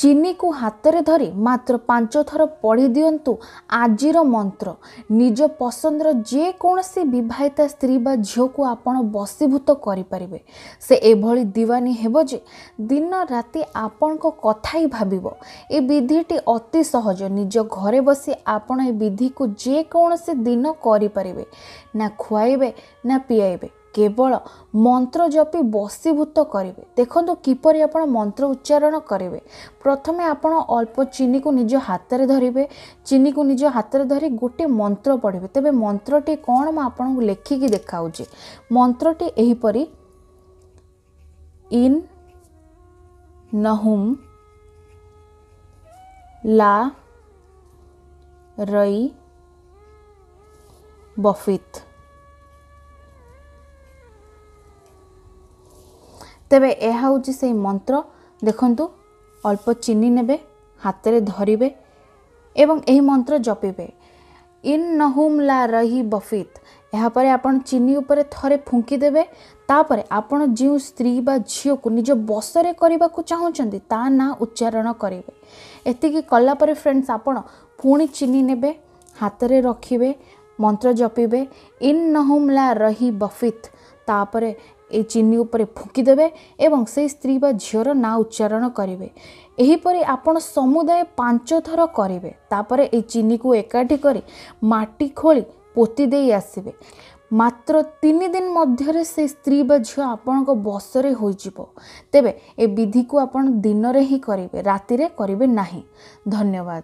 ଚିନିକୁ ହାତରେ ଧରି ମାତ୍ର ପାଞ୍ଚ ଥର ପଢ଼ି ଦିଅନ୍ତୁ ଆଜିର ମନ୍ତ୍ର ନିଜ ପସନ୍ଦର ଯେକୌଣସି ବିବାହିତା ସ୍ତ୍ରୀ ବା ଝିଅକୁ ଆପଣ ବସିଭୂତ କରିପାରିବେ ସେ ଏଭଳି ଦିୱାନୀ ହେବ ଯେ ଦିନ ରାତି ଆପଣଙ୍କ କଥା ହିଁ ଭାବିବ ଏ ବିଧିଟି ଅତି ସହଜ ନିଜ ଘରେ ବସି ଆପଣ ଏ ବିଧିକୁ ଯେକୌଣସି ଦିନ କରିପାରିବେ ନା ଖୁଆଇବେ ନା ପିଆଇବେ କେବଳ ମନ୍ତ୍ର ଜପି ବସିଭୂତ କରିବେ ଦେଖନ୍ତୁ କିପରି ଆପଣ ମନ୍ତ୍ର ଉଚ୍ଚାରଣ କରିବେ ପ୍ରଥମେ ଆପଣ ଅଳ୍ପ ଚିନିକୁ ନିଜ ହାତରେ ଧରିବେ ଚିନିକୁ ନିଜ ହାତରେ ଧରି ଗୋଟିଏ ମନ୍ତ୍ର ପଢ଼ିବେ ତେବେ ମନ୍ତ୍ରଟି କ'ଣ ମୁଁ ଆପଣଙ୍କୁ ଲେଖିକି ଦେଖାଉଛି ମନ୍ତ୍ରଟି ଏହିପରି ଇନ୍ ନହୁମ୍ ଲା ରଇ ବଫିତ୍ ତେବେ ଏହା ହେଉଛି ସେଇ ମନ୍ତ୍ର ଦେଖନ୍ତୁ ଅଳ୍ପ ଚିନି ନେବେ ହାତରେ ଧରିବେ ଏବଂ ଏହି ମନ୍ତ୍ର ଜପିବେ ଇନ୍ ନହୁମ୍ ଲା ରହି ବଫିତ୍ ଏହାପରେ ଆପଣ ଚିନି ଉପରେ ଥରେ ଫୁଙ୍କିଦେବେ ତାପରେ ଆପଣ ଯେଉଁ ସ୍ତ୍ରୀ ବା ଝିଅକୁ ନିଜ ବସରେ କରିବାକୁ ଚାହୁଁଛନ୍ତି ତା ନାଁ ଉଚ୍ଚାରଣ କରିବେ ଏତିକି କଲା ପରେ ଫ୍ରେଣ୍ଡସ୍ ଆପଣ ପୁଣି ଚିନି ନେବେ ହାତରେ ରଖିବେ ମନ୍ତ୍ର ଜପିବେ ଇନ୍ ନହୁମ୍ ଲା ରହି ବଫିତ୍ ତାପରେ ଏଇ ଚିନି ଉପରେ ଫୁଙ୍କିଦେବେ ଏବଂ ସେଇ ସ୍ତ୍ରୀ ବା ଝିଅର ନାଁ ଉଚ୍ଚାରଣ କରିବେ ଏହିପରି ଆପଣ ସମୁଦାୟ ପାଞ୍ଚ ଥର କରିବେ ତାପରେ ଏଇ ଚିନିକୁ ଏକାଠି କରି ମାଟି ଖୋଳି ପୋତି ଦେଇ ଆସିବେ ମାତ୍ର ତିନି ଦିନ ମଧ୍ୟରେ ସେ ସ୍ତ୍ରୀ ବା ଝିଅ ଆପଣଙ୍କ ବସରେ ହୋଇଯିବ ତେବେ ଏ ବିଧିକୁ ଆପଣ ଦିନରେ ହିଁ କରିବେ ରାତିରେ କରିବେ ନାହିଁ ଧନ୍ୟବାଦ